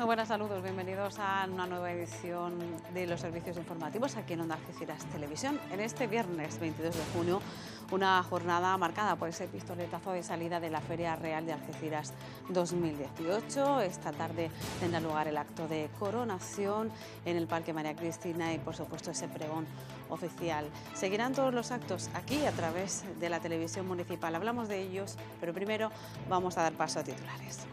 Muy buenas saludos, bienvenidos a una nueva edición de los servicios informativos aquí en Onda Algeciras Televisión. En este viernes 22 de junio, una jornada marcada por ese pistoletazo de salida de la Feria Real de Algeciras 2018. Esta tarde tendrá lugar el acto de coronación en el Parque María Cristina y por supuesto ese pregón oficial. Seguirán todos los actos aquí a través de la televisión municipal. Hablamos de ellos, pero primero vamos a dar paso a titulares.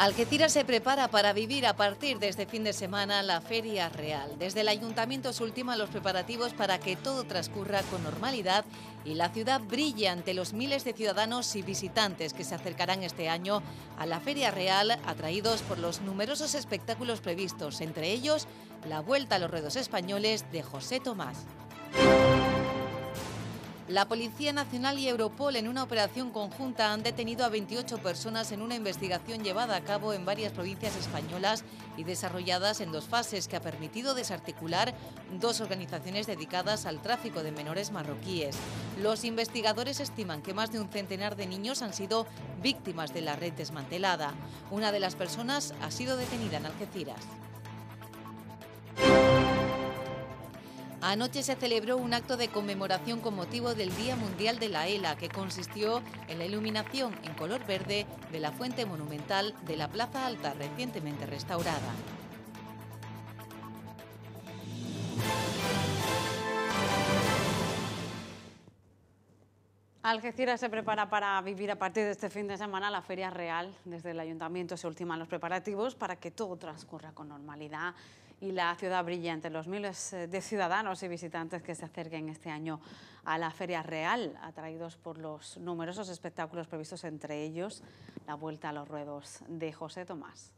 Algeciras se prepara para vivir a partir de este fin de semana la Feria Real. Desde el Ayuntamiento se ultiman los preparativos para que todo transcurra con normalidad y la ciudad brille ante los miles de ciudadanos y visitantes que se acercarán este año a la Feria Real atraídos por los numerosos espectáculos previstos, entre ellos la Vuelta a los Ruedos Españoles de José Tomás. La Policía Nacional y Europol en una operación conjunta han detenido a 28 personas en una investigación llevada a cabo en varias provincias españolas y desarrolladas en dos fases que ha permitido desarticular dos organizaciones dedicadas al tráfico de menores marroquíes. Los investigadores estiman que más de un centenar de niños han sido víctimas de la red desmantelada. Una de las personas ha sido detenida en Algeciras. Anoche se celebró un acto de conmemoración con motivo del Día Mundial de la ELA, que consistió en la iluminación en color verde de la fuente monumental de la Plaza Alta, recientemente restaurada. Algeciras se prepara para vivir a partir de este fin de semana la Feria Real. Desde el Ayuntamiento se ultiman los preparativos para que todo transcurra con normalidad y la ciudad brillante. Los miles eh, de ciudadanos y visitantes que se acerquen este año a la Feria Real, atraídos por los numerosos espectáculos previstos, entre ellos la Vuelta a los Ruedos de José Tomás.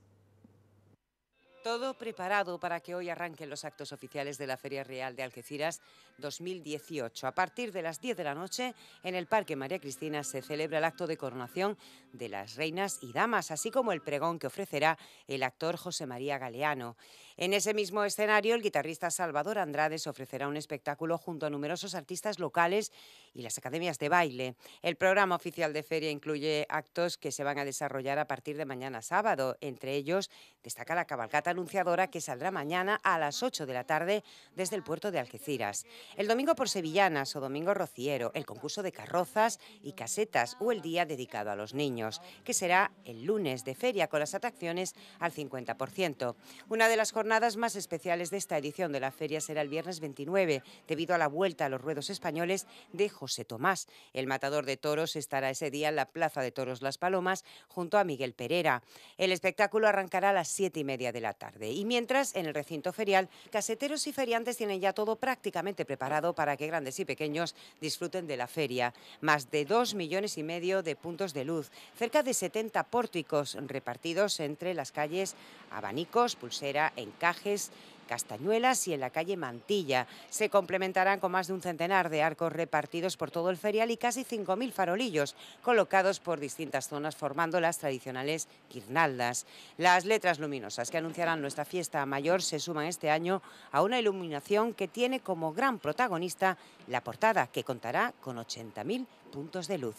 Todo preparado para que hoy arranquen los actos oficiales de la Feria Real de Algeciras 2018. A partir de las 10 de la noche, en el Parque María Cristina se celebra el acto de coronación de las reinas y damas, así como el pregón que ofrecerá el actor José María Galeano. En ese mismo escenario, el guitarrista Salvador Andrades ofrecerá un espectáculo junto a numerosos artistas locales y las academias de baile. El programa oficial de feria incluye actos que se van a desarrollar a partir de mañana sábado. Entre ellos, destaca la cabalgata anunciadora que saldrá mañana a las 8 de la tarde desde el puerto de Algeciras. El domingo por Sevillanas o Domingo Rociero, el concurso de carrozas y casetas o el día dedicado a los niños, que será el lunes de feria con las atracciones al 50%. Una de las jornadas más especiales de esta edición de la feria será el viernes 29, debido a la vuelta a los ruedos españoles de José Tomás. El matador de toros estará ese día en la Plaza de Toros Las Palomas junto a Miguel Pereira. El espectáculo arrancará a las siete y media de la tarde. Y mientras, en el recinto ferial, caseteros y feriantes tienen ya todo prácticamente preparado para que grandes y pequeños disfruten de la feria. Más de dos millones y medio de puntos de luz, cerca de 70 pórticos repartidos entre las calles Abanicos, Pulsera, en encajes Castañuelas y en la calle Mantilla. Se complementarán con más de un centenar de arcos repartidos por todo el ferial y casi 5.000 farolillos colocados por distintas zonas formando las tradicionales guirnaldas. Las letras luminosas que anunciarán nuestra fiesta mayor se suman este año a una iluminación que tiene como gran protagonista la portada que contará con 80.000 puntos de luz.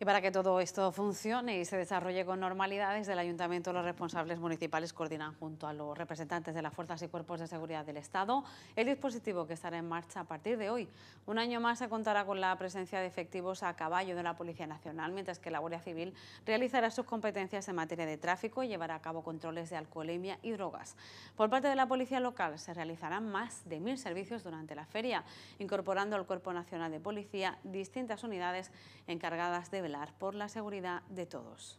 Y para que todo esto funcione y se desarrolle con normalidad, desde el Ayuntamiento los responsables municipales coordinan junto a los representantes de las fuerzas y cuerpos de seguridad del Estado el dispositivo que estará en marcha a partir de hoy. Un año más se contará con la presencia de efectivos a caballo de la Policía Nacional, mientras que la Guardia Civil realizará sus competencias en materia de tráfico y llevará a cabo controles de alcoholemia y drogas. Por parte de la Policía Local se realizarán más de mil servicios durante la feria, incorporando al Cuerpo Nacional de Policía distintas unidades encargadas de por la seguridad de todos.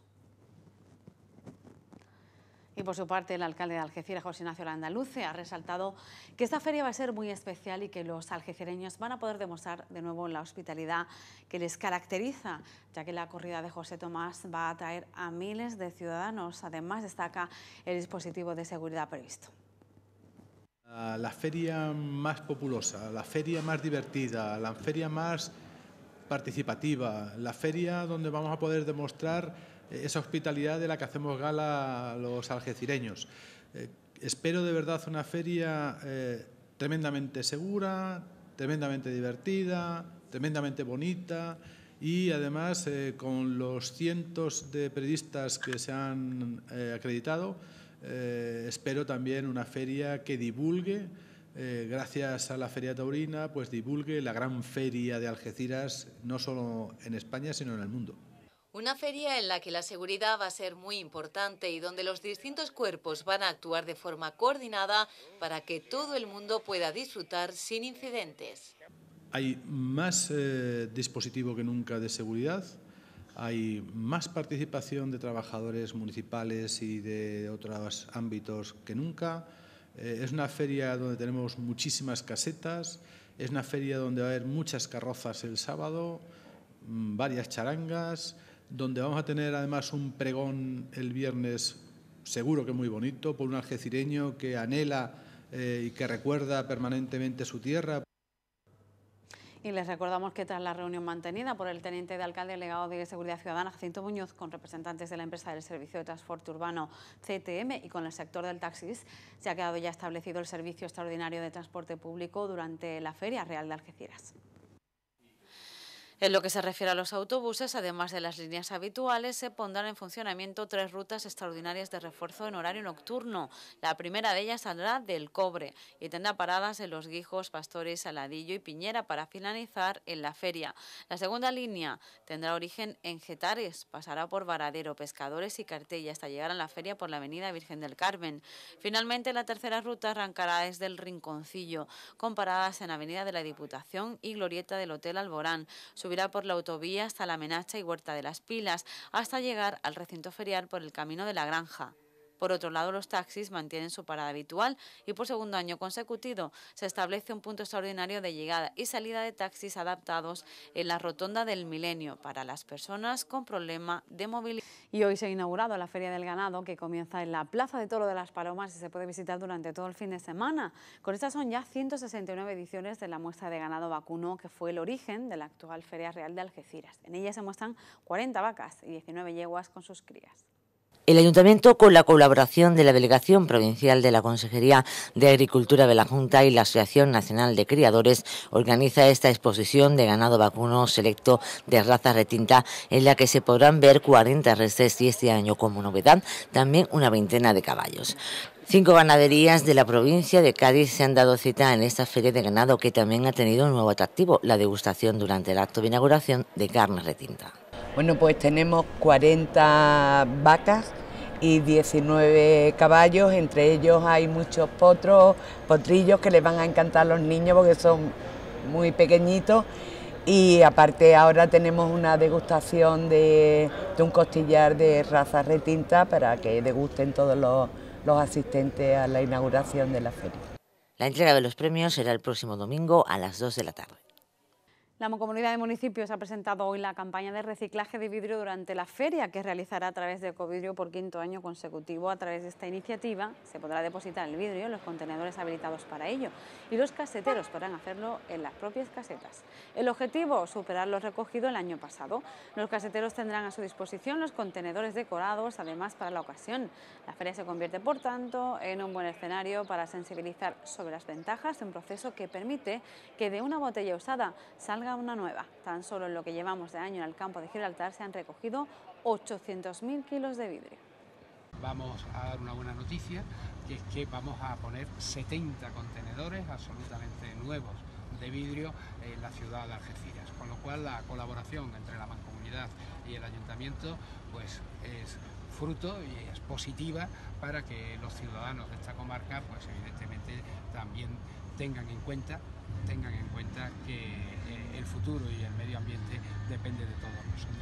Y por su parte, el alcalde de Algeciras, José Ignacio Landaluce, ha resaltado que esta feria va a ser muy especial y que los algecireños van a poder demostrar de nuevo la hospitalidad que les caracteriza, ya que la corrida de José Tomás va a atraer a miles de ciudadanos. Además, destaca el dispositivo de seguridad previsto. La feria más populosa, la feria más divertida, la feria más participativa, la feria donde vamos a poder demostrar eh, esa hospitalidad de la que hacemos gala los algecireños. Eh, espero de verdad una feria eh, tremendamente segura, tremendamente divertida, tremendamente bonita y además con los cientos de periodistas que se han acreditado, espero también una feria que divulgue eh, gracias a la Feria Taurina, pues divulgue la gran feria de Algeciras, no solo en España, sino en el mundo. Una feria en la que la seguridad va a ser muy importante y donde los distintos cuerpos van a actuar de forma coordinada para que todo el mundo pueda disfrutar sin incidentes. Hay más eh, dispositivo que nunca de seguridad, hay más participación de trabajadores municipales y de otros ámbitos que nunca eh, es una feria donde tenemos muchísimas casetas, es una feria donde va a haber muchas carrozas el sábado, mm, varias charangas, donde vamos a tener además un pregón el viernes seguro que muy bonito, por un algecireño que anhela eh, y que recuerda permanentemente su tierra. Y les recordamos que tras la reunión mantenida por el teniente de alcalde Legado de Seguridad Ciudadana, Jacinto Muñoz, con representantes de la empresa del Servicio de Transporte Urbano CTM y con el sector del taxis, se ha quedado ya establecido el servicio extraordinario de transporte público durante la Feria Real de Algeciras. En lo que se refiere a los autobuses, además de las líneas habituales, se pondrán en funcionamiento tres rutas extraordinarias de refuerzo en horario nocturno. La primera de ellas saldrá del Cobre y tendrá paradas en Los Guijos, Pastores, Saladillo y Piñera para finalizar en la feria. La segunda línea tendrá origen en Getares, pasará por Varadero, Pescadores y Cartella hasta llegar a la feria por la avenida Virgen del Carmen. Finalmente, la tercera ruta arrancará desde el Rinconcillo, con paradas en Avenida de la Diputación y Glorieta del Hotel Alborán. Su subirá por la autovía hasta la Menacha y Huerta de las Pilas, hasta llegar al recinto ferial por el camino de la Granja. Por otro lado, los taxis mantienen su parada habitual y por segundo año consecutivo se establece un punto extraordinario de llegada y salida de taxis adaptados en la rotonda del milenio para las personas con problema de movilidad. Y hoy se ha inaugurado la Feria del Ganado que comienza en la Plaza de Toro de las Palomas y se puede visitar durante todo el fin de semana. Con estas son ya 169 ediciones de la muestra de ganado vacuno que fue el origen de la actual Feria Real de Algeciras. En ella se muestran 40 vacas y 19 yeguas con sus crías. El Ayuntamiento, con la colaboración de la Delegación Provincial de la Consejería de Agricultura de la Junta y la Asociación Nacional de Criadores, organiza esta exposición de ganado vacuno selecto de raza retinta, en la que se podrán ver 40 reses y este año, como novedad, también una veintena de caballos. Cinco ganaderías de la provincia de Cádiz se han dado cita en esta feria de ganado que también ha tenido un nuevo atractivo, la degustación durante el acto de inauguración de carne retinta. Bueno, pues tenemos 40 vacas y 19 caballos, entre ellos hay muchos potros, potrillos que les van a encantar a los niños porque son muy pequeñitos y aparte ahora tenemos una degustación de, un costillar de raza retinta para que degusten todos los asistentes a la inauguración de la feria. La entrega de los premios será el próximo domingo a las 2 de la tarde. La Comunidad de Municipios ha presentado hoy la campaña de reciclaje de vidrio durante la feria que realizará a través de Ecovidrio por quinto año consecutivo. A través de esta iniciativa se podrá depositar el vidrio en los contenedores habilitados para ello y los caseteros podrán hacerlo en las propias casetas. El objetivo, superar lo recogido el año pasado. Los caseteros tendrán a su disposición los contenedores decorados, además para la ocasión. La feria se convierte, por tanto, en un buen escenario para sensibilizar sobre las ventajas de un proceso que permite que de una botella usada salga una nueva. Tan solo en lo que llevamos de año en el campo de Gibraltar se han recogido 800.000 kilos de vidrio. Vamos a dar una buena noticia, que es que vamos a poner 70 contenedores absolutamente nuevos de vidrio en la ciudad de Algeciras, con lo cual la colaboración entre la mancomunidad y el ayuntamiento pues es fruto y es positiva para que los ciudadanos de esta comarca pues evidentemente también tengan en cuenta tengan en cuenta que eh, el futuro y el medio ambiente depende de todos nosotros.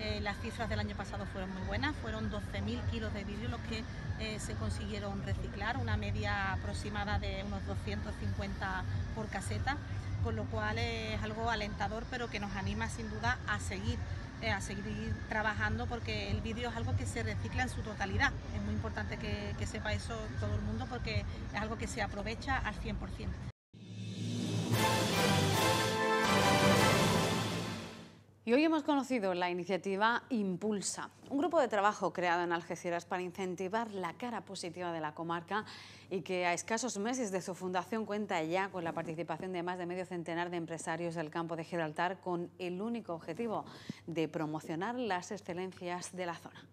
Eh, las cifras del año pasado fueron muy buenas, fueron 12.000 kilos de vidrio los que eh, se consiguieron reciclar, una media aproximada de unos 250 por caseta, con lo cual es algo alentador, pero que nos anima sin duda a seguir a seguir trabajando porque el vidrio es algo que se recicla en su totalidad. Es muy importante que, que sepa eso todo el mundo porque es algo que se aprovecha al 100%. Y hoy hemos conocido la iniciativa Impulsa, un grupo de trabajo creado en Algeciras para incentivar la cara positiva de la comarca y que a escasos meses de su fundación cuenta ya con la participación de más de medio centenar de empresarios del campo de Gibraltar con el único objetivo de promocionar las excelencias de la zona.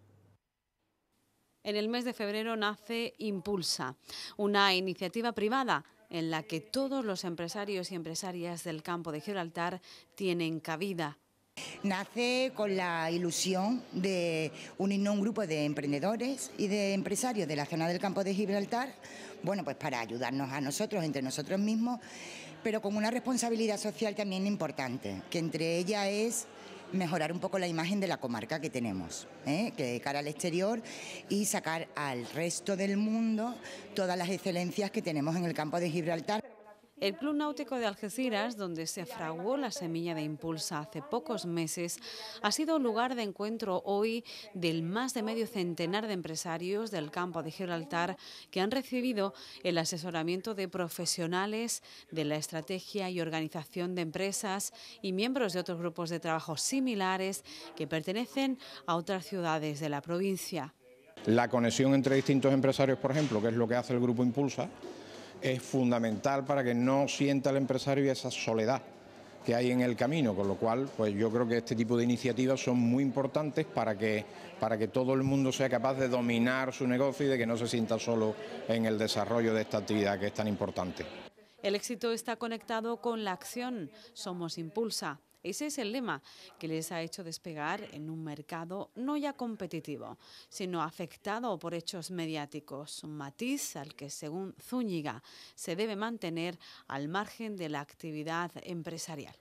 En el mes de febrero nace Impulsa, una iniciativa privada en la que todos los empresarios y empresarias del campo de Gibraltar tienen cabida. Nace con la ilusión de unirnos a un grupo de emprendedores y de empresarios de la zona del campo de Gibraltar, bueno, pues para ayudarnos a nosotros, entre nosotros mismos, pero con una responsabilidad social también importante, que entre ella es mejorar un poco la imagen de la comarca que tenemos, ¿eh? que de cara al exterior y sacar al resto del mundo todas las excelencias que tenemos en el campo de Gibraltar. El Club Náutico de Algeciras, donde se fraguó la semilla de Impulsa hace pocos meses, ha sido lugar de encuentro hoy del más de medio centenar de empresarios del campo de Gibraltar que han recibido el asesoramiento de profesionales de la estrategia y organización de empresas y miembros de otros grupos de trabajo similares que pertenecen a otras ciudades de la provincia. La conexión entre distintos empresarios, por ejemplo, que es lo que hace el Grupo Impulsa, es fundamental para que no sienta el empresario esa soledad que hay en el camino, con lo cual pues yo creo que este tipo de iniciativas son muy importantes para que, para que todo el mundo sea capaz de dominar su negocio y de que no se sienta solo en el desarrollo de esta actividad que es tan importante. El éxito está conectado con la acción. Somos Impulsa. Ese es el lema que les ha hecho despegar en un mercado no ya competitivo, sino afectado por hechos mediáticos, un matiz al que, según Zúñiga, se debe mantener al margen de la actividad empresarial.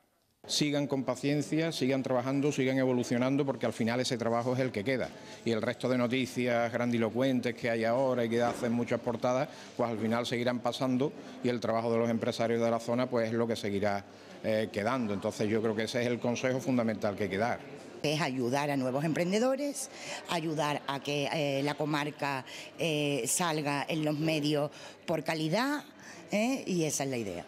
Sigan con paciencia, sigan trabajando, sigan evolucionando, porque al final ese trabajo es el que queda. Y el resto de noticias grandilocuentes que hay ahora y que hacen muchas portadas, pues al final seguirán pasando y el trabajo de los empresarios de la zona pues es lo que seguirá eh, quedando. Entonces yo creo que ese es el consejo fundamental que hay que dar. Es ayudar a nuevos emprendedores, ayudar a que eh, la comarca eh, salga en los medios por calidad y esa es la idea.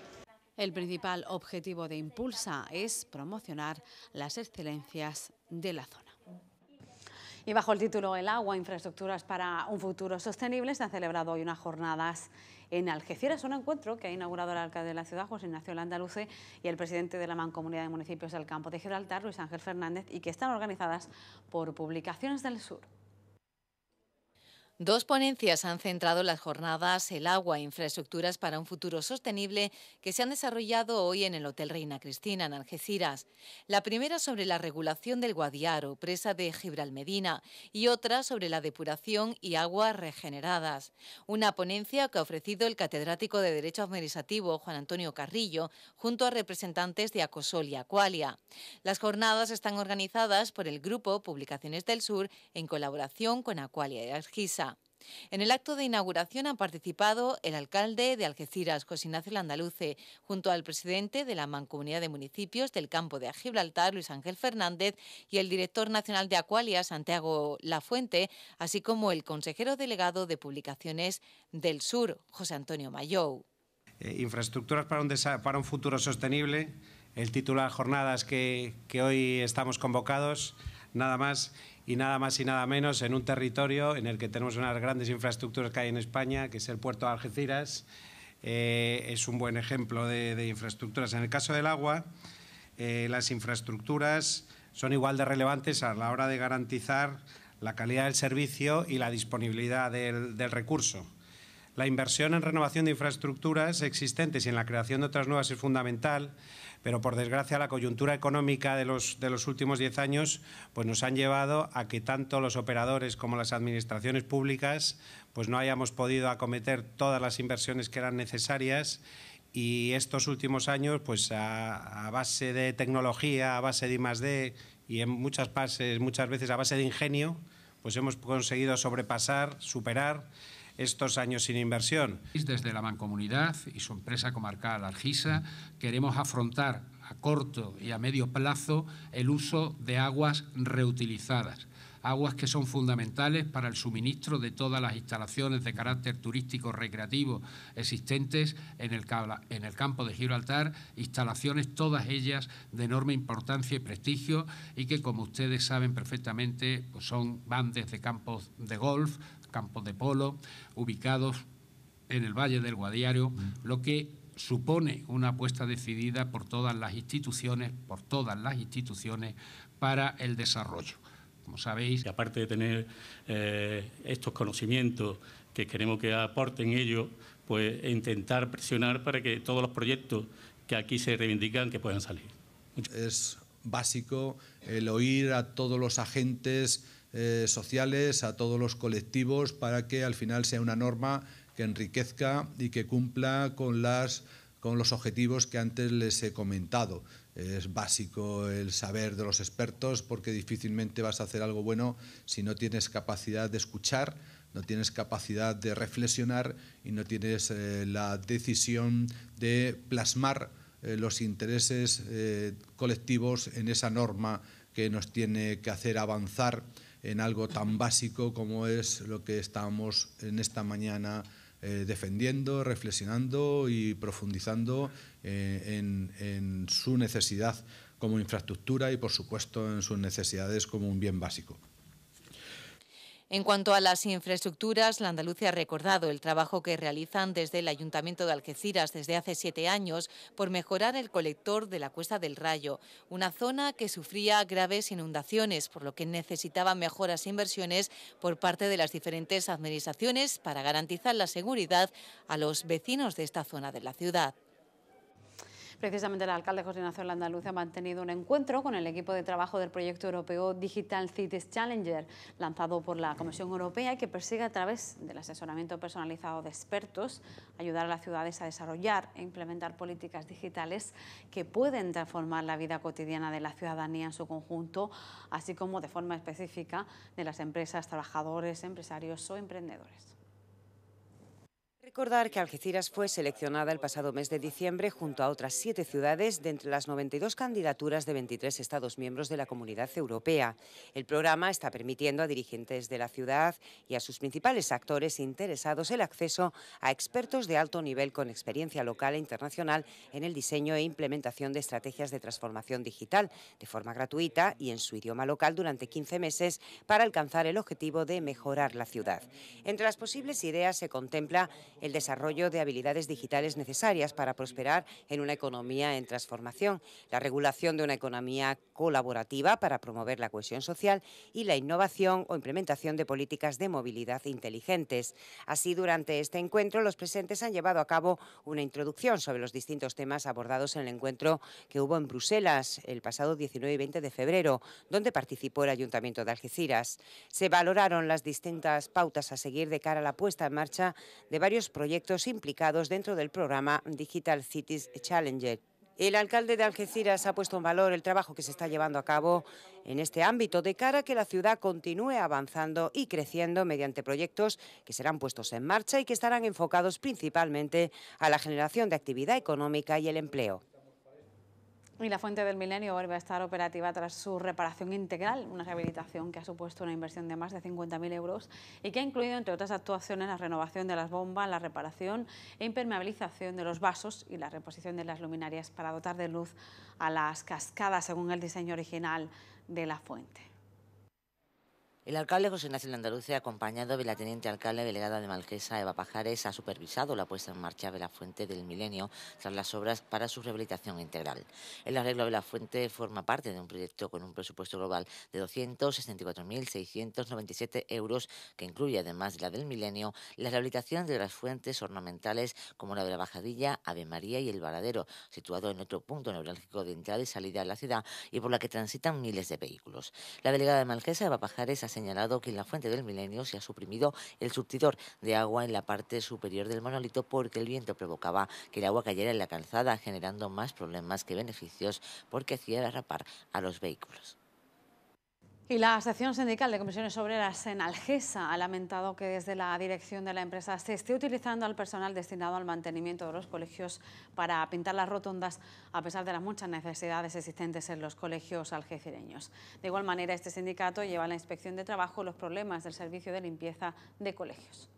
El principal objetivo de Impulsa es promocionar las excelencias de la zona. Y bajo el título El agua, infraestructuras para un futuro sostenible, se han celebrado hoy unas jornadas en Algeciras, un encuentro que ha inaugurado el alcalde de la ciudad, José Ignacio Landaluce, y el presidente de la Mancomunidad de Municipios del Campo de Gibraltar, Luis Ángel Fernández, y que están organizadas por Publicaciones del Sur. Dos ponencias han centrado las jornadas El agua, e infraestructuras para un futuro sostenible que se han desarrollado hoy en el Hotel Reina Cristina, en Algeciras. La primera sobre la regulación del Guadiaro, presa de Gibralmedina, y otra sobre la depuración y aguas regeneradas. Una ponencia que ha ofrecido el catedrático de Derecho Administrativo, Juan Antonio Carrillo, junto a representantes de Acosol y Acualia. Las jornadas están organizadas por el grupo Publicaciones del Sur en colaboración con Acualia y Argisa. En el acto de inauguración han participado el alcalde de Algeciras, José Ignacio Landaluce, junto al presidente de la Mancomunidad de Municipios del Campo de Gibraltar, Luis Ángel Fernández, y el director nacional de Acualia, Santiago Lafuente, así como el consejero delegado de Publicaciones del Sur, José Antonio Mayou. Eh, infraestructuras para un, futuro sostenible, el titular jornadas que hoy estamos convocados, nada más y nada más y nada menos en un territorio en el que tenemos unas grandes infraestructuras que hay en España, que es el puerto de Algeciras. Eh, es un buen ejemplo de, infraestructuras. En el caso del agua, eh, las infraestructuras son igual de relevantes a la hora de garantizar la calidad del servicio y la disponibilidad del, del recurso. La inversión en renovación de infraestructuras existentes y en la creación de otras nuevas es fundamental pero por desgracia la coyuntura económica de los, últimos 10 años pues nos han llevado a que tanto los operadores como las administraciones públicas pues no hayamos podido acometer todas las inversiones que eran necesarias y estos últimos años pues a, base de tecnología, a base de I+D y en muchas pases, muchas veces a base de ingenio, pues hemos conseguido sobrepasar, superar estos años sin inversión. Desde la Mancomunidad y su empresa comarcal Argisa queremos afrontar a corto y a medio plazo el uso de aguas reutilizadas aguas que son fundamentales para el suministro de todas las instalaciones de carácter turístico recreativo existentes en el, campo de Gibraltar, instalaciones todas ellas de enorme importancia y prestigio y que como ustedes saben perfectamente pues son van desde campos de golf, campos de polo ubicados en el Valle del Guadiario, mm. lo que supone una apuesta decidida por todas las instituciones, por todas las instituciones para el desarrollo. Como sabéis. Y aparte de tener eh, estos conocimientos que queremos que aporten ellos, pues intentar presionar para que todos los proyectos que aquí se reivindican que puedan salir. Es básico el oír a todos los agentes eh, sociales, a todos los colectivos, para que al final sea una norma que enriquezca y que cumpla con, las, con los objetivos que antes les he comentado. Es básico el saber de los expertos porque difícilmente vas a hacer algo bueno si no tienes capacidad de escuchar, no tienes capacidad de reflexionar y no tienes eh, la decisión de plasmar eh, los intereses colectivos en esa norma que nos tiene que hacer avanzar en algo tan básico como es lo que estamos en esta mañana eh, defendiendo, reflexionando y profundizando eh, en su necesidad como infraestructura y, por supuesto, en sus necesidades como un bien básico. En cuanto a las infraestructuras, la Andalucía ha recordado el trabajo que realizan desde el Ayuntamiento de Algeciras desde hace siete años por mejorar el colector de la Cuesta del Rayo, una zona que sufría graves inundaciones, por lo que necesitaba mejoras e inversiones por parte de las diferentes administraciones para garantizar la seguridad a los vecinos de esta zona de la ciudad. Precisamente el alcalde José Ignacio Andaluz ha mantenido un encuentro con el equipo de trabajo del proyecto europeo Digital Cities Challenger, lanzado por la Comisión Europea que persigue a través del asesoramiento personalizado de expertos ayudar a las ciudades a desarrollar e implementar políticas digitales que pueden transformar la vida cotidiana de la ciudadanía en su conjunto, así como de forma específica de las empresas, trabajadores, empresarios o emprendedores. Recordar que Algeciras fue seleccionada el pasado mes de diciembre junto a otras siete ciudades de entre las 92 candidaturas de 23 Estados miembros de la Comunidad Europea. El programa está permitiendo a dirigentes de la ciudad y a sus principales actores interesados el acceso a expertos de alto nivel con experiencia local e internacional en el diseño e implementación de estrategias de transformación digital de forma gratuita y en su idioma local durante 15 meses para alcanzar el objetivo de mejorar la ciudad. Entre las posibles ideas se contempla el desarrollo de habilidades digitales necesarias para prosperar en una economía en transformación, la regulación de una economía colaborativa para promover la cohesión social y la innovación o implementación de políticas de movilidad inteligentes. Así, durante este encuentro, los presentes han llevado a cabo una introducción sobre los distintos temas abordados en el encuentro que hubo en Bruselas el pasado 19 y 20 de febrero, donde participó el Ayuntamiento de Algeciras. Se valoraron las distintas pautas a seguir de cara a la puesta en marcha de varios proyectos implicados dentro del programa Digital Cities Challenger. El alcalde de Algeciras ha puesto en valor el trabajo que se está llevando a cabo en este ámbito de cara a que la ciudad continúe avanzando y creciendo mediante proyectos que serán puestos en marcha y que estarán enfocados principalmente a la generación de actividad económica y el empleo. Y la fuente del milenio vuelve a estar operativa tras su reparación integral, una rehabilitación que ha supuesto una inversión de más de 50.000 euros y que ha incluido, entre otras actuaciones, la renovación de las bombas, la reparación e impermeabilización de los vasos y la reposición de las luminarias para dotar de luz a las cascadas según el diseño original de la fuente. El alcalde José Ignacio Andaluz, acompañado de la teniente alcalde delegada de Malgesa, Eva Pajares, ha supervisado la puesta en marcha de la fuente del Milenio tras las obras para su rehabilitación integral. El arreglo de la fuente forma parte de un proyecto con un presupuesto global de 264.697 euros, que incluye, además de la del Milenio, la rehabilitación de las fuentes ornamentales como la de la Bajadilla, Ave María y El Varadero, situado en otro punto neurálgico de entrada y salida de la ciudad y por la que transitan miles de vehículos. La delegada de Malquesa, Eva Pajares, ha señalado que en la fuente del milenio se ha suprimido el surtidor de agua en la parte superior del monolito porque el viento provocaba que el agua cayera en la calzada, generando más problemas que beneficios porque hacía rapar a los vehículos. Y la Asociación Sindical de Comisiones Obreras en Algesa ha lamentado que desde la dirección de la empresa se esté utilizando al personal destinado al mantenimiento de los colegios para pintar las rotondas a pesar de las muchas necesidades existentes en los colegios algecireños. De igual manera, este sindicato lleva a la inspección de trabajo los problemas del servicio de limpieza de colegios.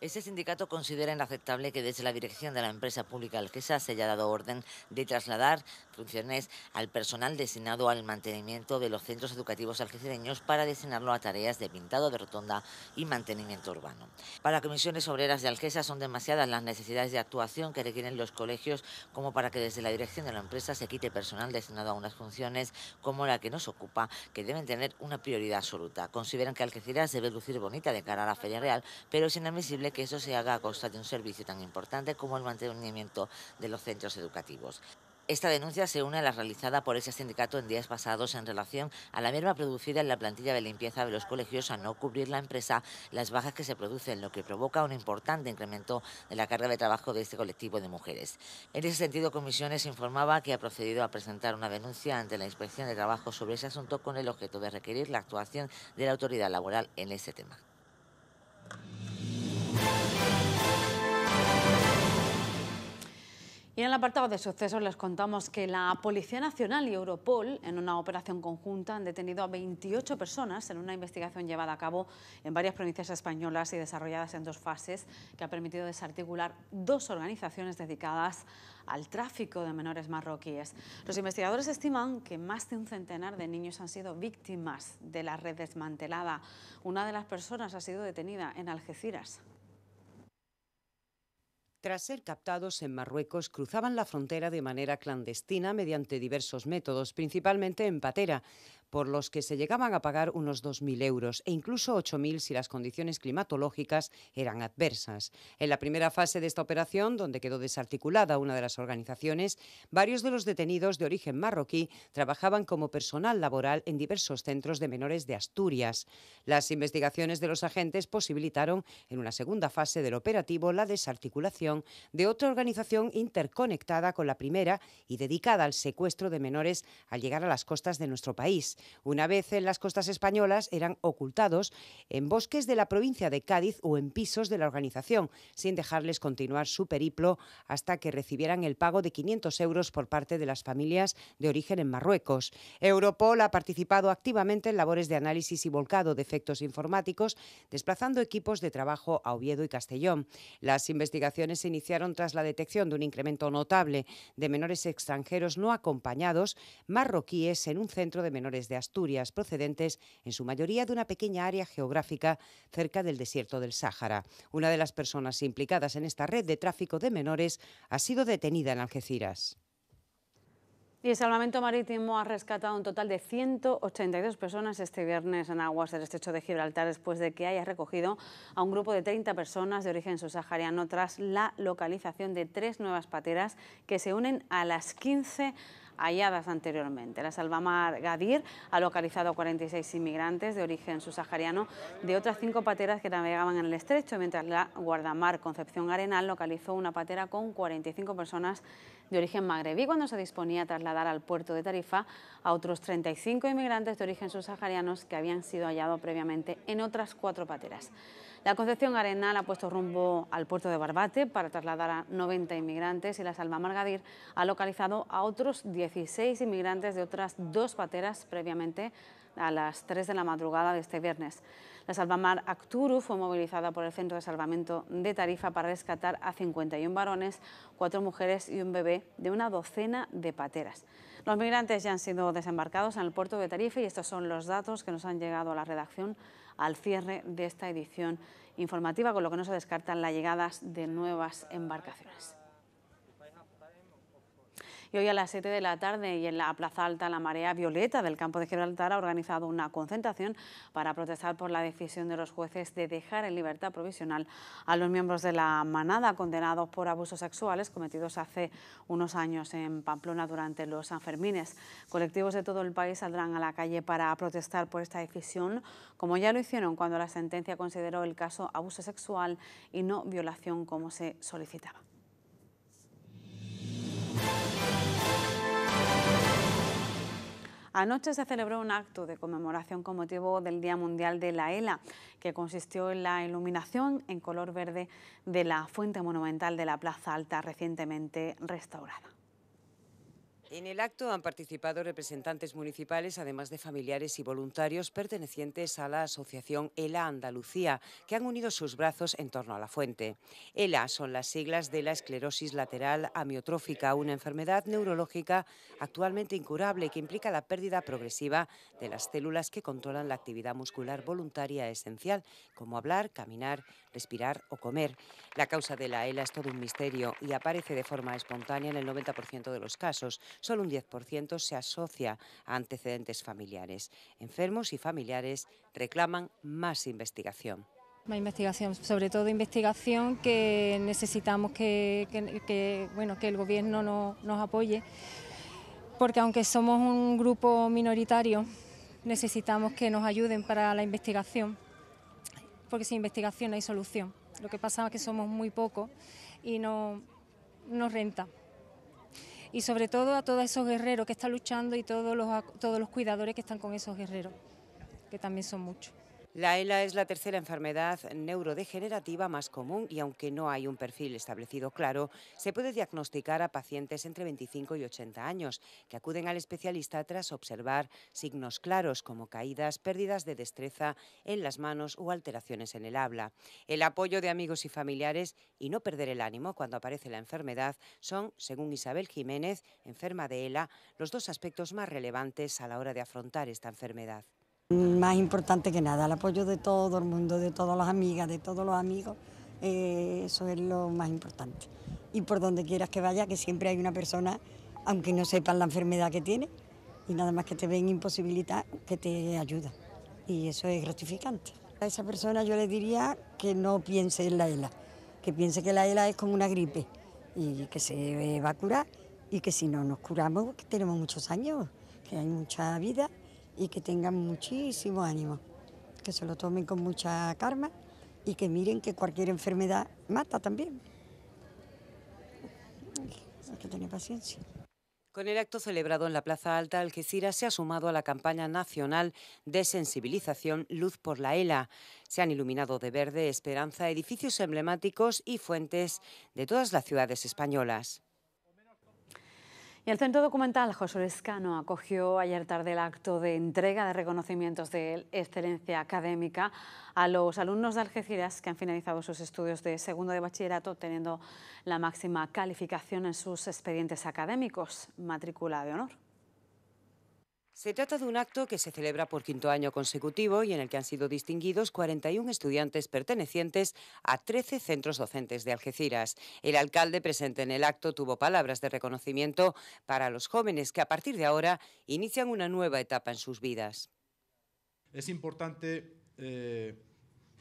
Este sindicato considera inaceptable que desde la dirección de la empresa pública Alquesa se haya dado orden de trasladar funciones al personal destinado al mantenimiento de los centros educativos algecireños para destinarlo a tareas de pintado de rotonda y mantenimiento urbano. Para comisiones obreras de Algesa son demasiadas las necesidades de actuación que requieren los colegios como para que desde la dirección de la empresa se quite personal destinado a unas funciones como la que nos ocupa, que deben tener una prioridad absoluta. Consideran que Algeciras debe lucir bonita de cara a la Feria Real, pero es inadmisible que eso se haga a costa de un servicio tan importante como el mantenimiento de los centros educativos. Esta denuncia se une a la realizada por ese sindicato en días pasados en relación a la merma producida en la plantilla de limpieza de los colegios a no cubrir la empresa las bajas que se producen, lo que provoca un importante incremento de la carga de trabajo de este colectivo de mujeres. En ese sentido, Comisiones informaba que ha procedido a presentar una denuncia ante la Inspección de Trabajo sobre ese asunto con el objeto de requerir la actuación de la autoridad laboral en ese tema. Y en el apartado de sucesos les contamos que la Policía Nacional y Europol, en una operación conjunta, han detenido a 28 personas en una investigación llevada a cabo en varias provincias españolas y desarrolladas en dos fases, que ha permitido desarticular dos organizaciones dedicadas al tráfico de menores marroquíes. Los investigadores estiman que más de un centenar de niños han sido víctimas de la red desmantelada. Una de las personas ha sido detenida en Algeciras. Tras ser captados en Marruecos, cruzaban la frontera de manera clandestina mediante diversos métodos, principalmente en patera, por los que se llegaban a pagar unos 2.000 euros e incluso 8.000 si las condiciones climatológicas eran adversas. En la primera fase de esta operación, donde quedó desarticulada una de las organizaciones, varios de los detenidos de origen marroquí trabajaban como personal laboral en diversos centros de menores de Asturias. Las investigaciones de los agentes posibilitaron, en una segunda fase del operativo, la desarticulación de otra organización interconectada con la primera y dedicada al secuestro de menores al llegar a las costas de nuestro país. Una vez en las costas españolas eran ocultados en bosques de la provincia de Cádiz o en pisos de la organización, sin dejarles continuar su periplo hasta que recibieran el pago de 500 euros por parte de las familias de origen en Marruecos. Europol ha participado activamente en labores de análisis y volcado de efectos informáticos, desplazando equipos de trabajo a Oviedo y Castellón. Las investigaciones se iniciaron tras la detección de un incremento notable de menores extranjeros no acompañados marroquíes en un centro de menores de Asturias procedentes en su mayoría de una pequeña área geográfica cerca del desierto del Sáhara. Una de las personas implicadas en esta red de tráfico de menores ha sido detenida en Algeciras. Y el Salvamento Marítimo ha rescatado un total de 182 personas este viernes en aguas del estrecho de Gibraltar después de que haya recogido a un grupo de 30 personas de origen subsahariano tras la localización de tres nuevas pateras que se unen a las 15 halladas anteriormente. La Salvamar Gadir ha localizado 46 inmigrantes de origen subsahariano de otras cinco pateras que navegaban en el estrecho, mientras la guardamar Concepción Arenal localizó una patera con 45 personas de origen magrebí cuando se disponía a trasladar al puerto de Tarifa a otros 35 inmigrantes de origen subsaharianos que habían sido hallados previamente en otras cuatro pateras. La Concepción Arenal ha puesto rumbo al puerto de Barbate para trasladar a 90 inmigrantes y la Salva Gadir ha localizado a otros 16 inmigrantes de otras dos pateras previamente a las 3 de la madrugada de este viernes. La Salvamar Acturu fue movilizada por el Centro de Salvamento de Tarifa para rescatar a 51 varones, 4 mujeres y un bebé de una docena de pateras. Los migrantes ya han sido desembarcados en el puerto de Tarifa y estos son los datos que nos han llegado a la redacción al cierre de esta edición informativa, con lo que no se descartan las llegadas de nuevas embarcaciones. Y hoy a las 7 de la tarde y en la Plaza Alta, la Marea Violeta del campo de Gibraltar ha organizado una concentración para protestar por la decisión de los jueces de dejar en libertad provisional a los miembros de la manada condenados por abusos sexuales cometidos hace unos años en Pamplona durante los Sanfermines. Colectivos de todo el país saldrán a la calle para protestar por esta decisión, como ya lo hicieron cuando la sentencia consideró el caso abuso sexual y no violación como se solicitaba. Anoche se celebró un acto de conmemoración con motivo del Día Mundial de la ELA, que consistió en la iluminación en color verde de la fuente monumental de la Plaza Alta recientemente restaurada. En el acto han participado representantes municipales, además de familiares y voluntarios pertenecientes a la asociación ELA Andalucía, que han unido sus brazos en torno a la fuente. ELA son las siglas de la esclerosis lateral amiotrófica, una enfermedad neurológica actualmente incurable que implica la pérdida progresiva de las células que controlan la actividad muscular voluntaria esencial, como hablar, caminar, respirar o comer. La causa de la ELA es todo un misterio y aparece de forma espontánea en el 90% de los casos solo un 10% se asocia a antecedentes familiares. Enfermos y familiares reclaman más investigación. Más investigación, sobre todo investigación que necesitamos que, bueno, que el gobierno nos apoye, porque aunque somos un grupo minoritario, necesitamos que nos ayuden para la investigación, porque sin investigación no hay solución. Lo que pasa es que somos muy pocos y no nos renta y sobre todo a todos esos guerreros que están luchando y todos los, todos los cuidadores que están con esos guerreros, que también son muchos. La ELA es la tercera enfermedad neurodegenerativa más común y aunque no hay un perfil establecido claro, se puede diagnosticar a pacientes entre 25 y 80 años que acuden al especialista tras observar signos claros como caídas, pérdidas de destreza en las manos o alteraciones en el habla. El apoyo de amigos y familiares y no perder el ánimo cuando aparece la enfermedad son, según Isabel Jiménez, enferma de ELA, los dos aspectos más relevantes a la hora de afrontar esta enfermedad. Más importante que nada, el apoyo de todo el mundo, de todas las amigas, de todos los amigos, eh, eso es lo más importante. Y por donde quieras que vaya, que siempre hay una persona, aunque no sepan la enfermedad que tiene, y nada más que te ven imposibilidad, que te ayuda. Y eso es gratificante. A esa persona yo le diría que no piense en la ELA, que piense que la ELA es como una gripe y que se va a curar y que si no nos curamos, que tenemos muchos años, que hay mucha vida y que tengan muchísimo ánimo, que se lo tomen con mucha calma y que miren que cualquier enfermedad mata también. Hay que tener paciencia. Con el acto celebrado en la Plaza Alta, Algeciras se ha sumado a la campaña nacional de sensibilización Luz por la ELA. Se han iluminado de verde Esperanza, edificios emblemáticos y fuentes de todas las ciudades españolas. Y el Centro Documental José Lescano acogió ayer tarde el acto de entrega de reconocimientos de excelencia académica a los alumnos de Algeciras que han finalizado sus estudios de segundo de bachillerato teniendo la máxima calificación en sus expedientes académicos, matrícula de honor. Se trata de un acto que se celebra por quinto año consecutivo y en el que han sido distinguidos 41 estudiantes pertenecientes a 13 centros docentes de Algeciras. El alcalde presente en el acto tuvo palabras de reconocimiento para los jóvenes que a partir de ahora inician una nueva etapa en sus vidas. Es importante, eh,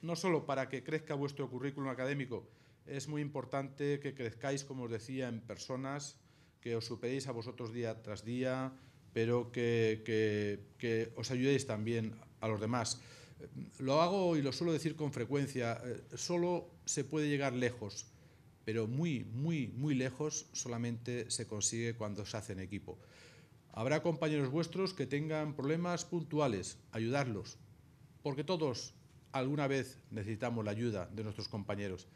no solo para que crezca vuestro currículum académico, es muy importante que crezcáis, como os decía, en personas, que os superéis a vosotros día tras día, pero que, que, que os ayudéis también a los demás. Lo hago y lo suelo decir con frecuencia, eh, solo se puede llegar lejos, pero muy, muy, muy lejos solamente se consigue cuando se hace en equipo. Habrá compañeros vuestros que tengan problemas puntuales, ayudarlos, porque todos alguna vez necesitamos la ayuda de nuestros compañeros.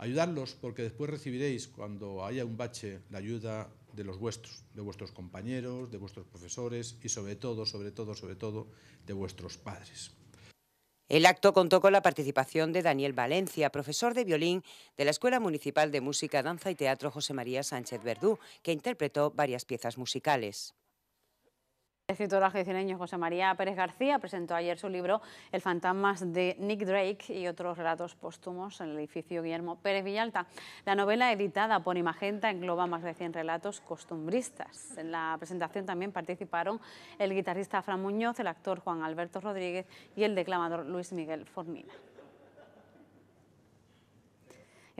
Ayudarlos porque después recibiréis, cuando haya un bache, la ayuda de los vuestros, de vuestros compañeros, de vuestros profesores y sobre todo, sobre todo, sobre todo, de vuestros padres. El acto contó con la participación de Daniel Valencia, profesor de violín de la Escuela Municipal de Música, Danza y Teatro José María Sánchez Verdú, que interpretó varias piezas musicales. El escritor argentino José María Pérez García presentó ayer su libro El fantasma de Nick Drake y otros relatos póstumos en el edificio Guillermo Pérez Villalta. La novela editada por Imagenta engloba más de 100 relatos costumbristas. En la presentación también participaron el guitarrista Fran Muñoz, el actor Juan Alberto Rodríguez y el declamador Luis Miguel Formina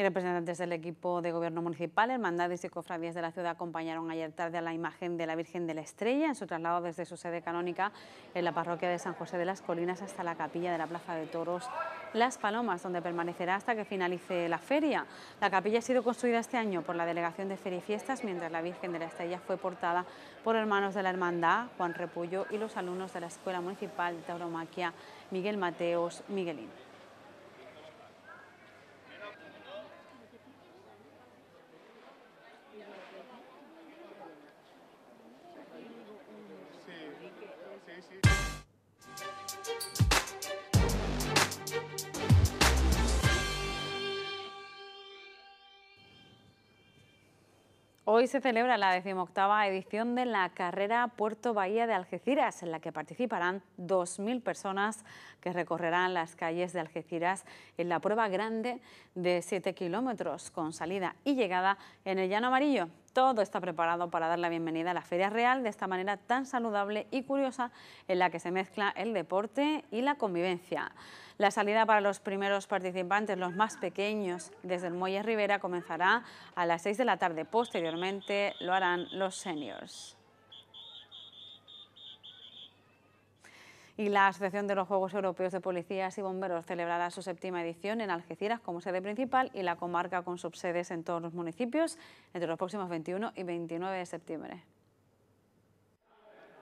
representantes del equipo de gobierno municipal, hermandades y cofradías de la ciudad acompañaron ayer tarde a la imagen de la Virgen de la Estrella en su traslado desde su sede canónica en la parroquia de San José de las Colinas hasta la capilla de la Plaza de Toros Las Palomas, donde permanecerá hasta que finalice la feria. La capilla ha sido construida este año por la Delegación de Feria y Fiestas, mientras la Virgen de la Estrella fue portada por hermanos de la Hermandad, Juan Repullo y los alumnos de la Escuela Municipal de Tauromaquia, Miguel Mateos Miguelín. Hoy se celebra la decimoctava edición de la carrera Puerto Bahía de Algeciras, en la que participarán 2.000 personas que recorrerán las calles de Algeciras en la prueba grande de 7 kilómetros, con salida y llegada en el Llano Amarillo. Todo está preparado para dar la bienvenida a la Feria Real de esta manera tan saludable y curiosa en la que se mezcla el deporte y la convivencia. La salida para los primeros participantes, los más pequeños, desde el Muelle Rivera comenzará a las 6 de la tarde. Posteriormente lo harán los seniors. y la Asociación de los Juegos Europeos de Policías y Bomberos celebrará su séptima edición en Algeciras como sede principal y la comarca con subsedes en todos los municipios entre los próximos 21 y 29 de septiembre.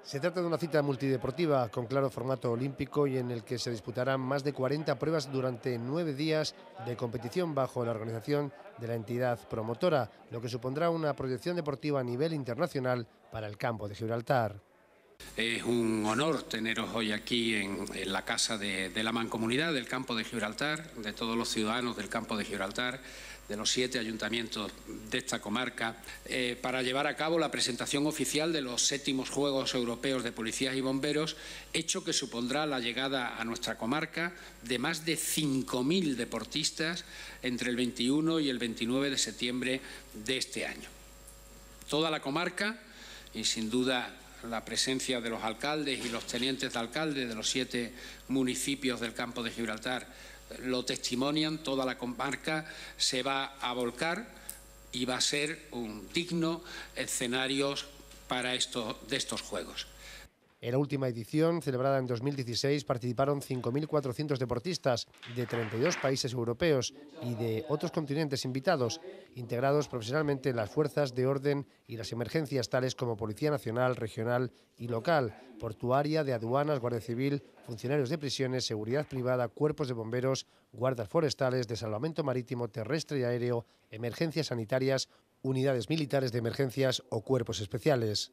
Se trata de una cita multideportiva con claro formato olímpico y en el que se disputarán más de 40 pruebas durante nueve días de competición bajo la organización de la entidad promotora, lo que supondrá una proyección deportiva a nivel internacional para el campo de Gibraltar. Es un honor teneros hoy aquí en, la Casa de, la Mancomunidad del Campo de Gibraltar, de todos los ciudadanos del Campo de Gibraltar, de los siete ayuntamientos de esta comarca, eh, para llevar a cabo la presentación oficial de los séptimos Juegos Europeos de Policías y Bomberos, hecho que supondrá la llegada a nuestra comarca de más de 5.000 deportistas entre el 21 y el 29 de septiembre de este año. Toda la comarca, y sin duda la presencia de los alcaldes y los tenientes de alcaldes de los siete municipios del campo de Gibraltar lo testimonian, toda la comarca se va a volcar y va a ser un digno escenario para estos, de estos Juegos. En la última edición, celebrada en 2016, participaron 5.400 deportistas de 32 países europeos y de otros continentes invitados, integrados profesionalmente en las fuerzas de orden y las emergencias tales como Policía Nacional, Regional y Local, Portuaria, de Aduanas, Guardia Civil, funcionarios de prisiones, seguridad privada, cuerpos de bomberos, guardas forestales, de salvamento marítimo, terrestre y aéreo, emergencias sanitarias, unidades militares de emergencias o cuerpos especiales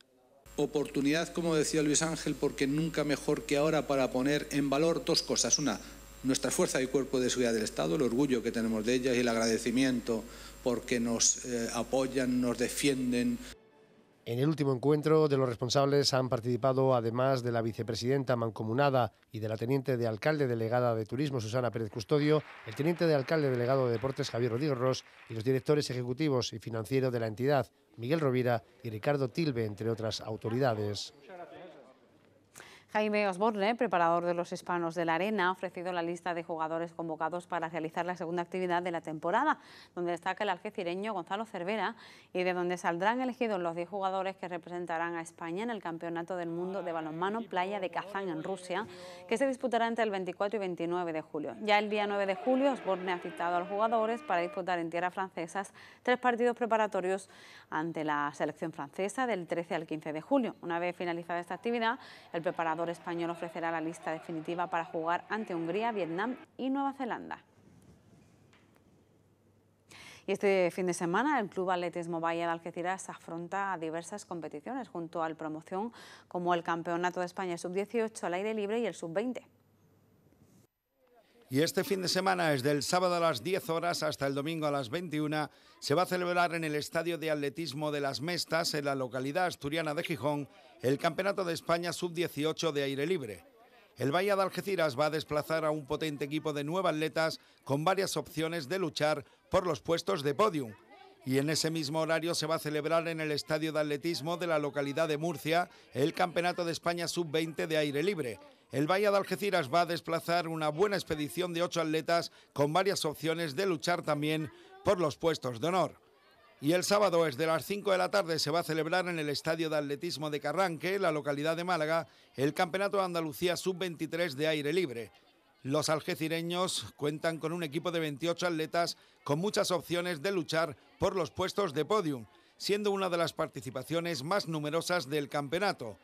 oportunidad, como decía Luis Ángel, porque nunca mejor que ahora para poner en valor dos cosas. Una, nuestra fuerza y cuerpo de seguridad del Estado, el orgullo que tenemos de ellas y el agradecimiento porque nos eh, apoyan, nos defienden. En el último encuentro de los responsables han participado, además de la vicepresidenta mancomunada y de la teniente de alcalde delegada de Turismo, Susana Pérez Custodio, el teniente de alcalde delegado de Deportes, Javier Rodríguez Ross, y los directores ejecutivos y financieros de la entidad, Miguel Rovira y Ricardo Tilbe, entre otras autoridades. Jaime Osborne, preparador de los hispanos de la arena, ha ofrecido la lista de jugadores convocados para realizar la segunda actividad de la temporada, donde destaca el algecireño Gonzalo Cervera y de donde saldrán elegidos los 10 jugadores que representarán a España en el Campeonato del Mundo de Balonmano Playa de Kazán en Rusia, que se disputará entre el 24 y 29 de julio. Ya el día 9 de julio, Osborne ha citado a los jugadores para disputar en tierras francesas tres partidos preparatorios ante la selección francesa del 13 al 15 de julio. Una vez finalizada esta actividad, el preparador español ofrecerá la lista definitiva para jugar ante Hungría, Vietnam y Nueva Zelanda. Y este fin de semana el Club Atletismo Valle de Algeciras afronta diversas competiciones junto al promoción como el Campeonato de España Sub-18 al aire libre y el Sub-20. Y este fin de semana, desde el sábado a las 10 horas hasta el domingo a las 21, se va a celebrar en el Estadio de Atletismo de las Mestas, en la localidad asturiana de Gijón, el Campeonato de España Sub-18 de aire libre. El Valle de Algeciras va a desplazar a un potente equipo de nueve atletas con varias opciones de luchar por los puestos de podium. Y en ese mismo horario se va a celebrar en el Estadio de Atletismo de la localidad de Murcia el Campeonato de España Sub-20 de aire libre, el Valle de Algeciras va a desplazar una buena expedición de ocho atletas con varias opciones de luchar también por los puestos de honor. Y el sábado, desde las 5 de la tarde, se va a celebrar en el Estadio de Atletismo de Carranque, la localidad de Málaga, el Campeonato de Andalucía Sub-23 de aire libre. Los algecireños cuentan con un equipo de 28 atletas con muchas opciones de luchar por los puestos de podium, siendo una de las participaciones más numerosas del campeonato.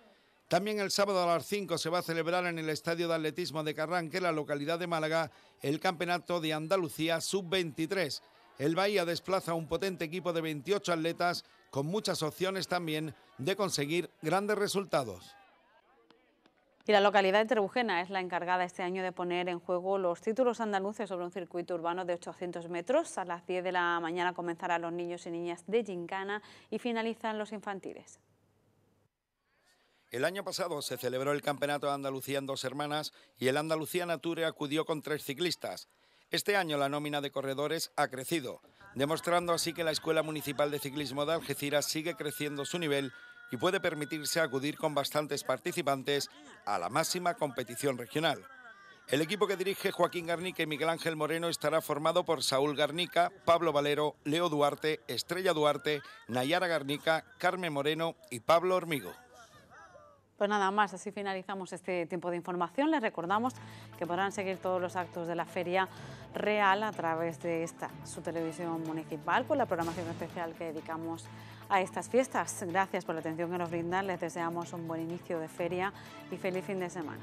También el sábado a las 5 se va a celebrar en el Estadio de Atletismo de Carranque, la localidad de Málaga, el Campeonato de Andalucía Sub-23. El Bahía desplaza un potente equipo de 28 atletas con muchas opciones también de conseguir grandes resultados. Y la localidad de Trebujena es la encargada este año de poner en juego los títulos andaluces sobre un circuito urbano de 800 metros. A las 10 de la mañana comenzarán los niños y niñas de Gincana y finalizan los infantiles. El año pasado se celebró el Campeonato de Andalucía en dos hermanas y el Andalucía Nature acudió con tres ciclistas. Este año la nómina de corredores ha crecido, demostrando así que la Escuela Municipal de Ciclismo de Algeciras sigue creciendo su nivel y puede permitirse acudir con bastantes participantes a la máxima competición regional. El equipo que dirige Joaquín Garnica y Miguel Ángel Moreno estará formado por Saúl Garnica, Pablo Valero, Leo Duarte, Estrella Duarte, Nayara Garnica, Carmen Moreno y Pablo Hormigo. Pues nada más, así finalizamos este tiempo de información. Les recordamos que podrán seguir todos los actos de la Feria Real a través de esta, su televisión municipal, con la programación especial que dedicamos a estas fiestas. Gracias por la atención que nos brindan. Les deseamos un buen inicio de feria y feliz fin de semana.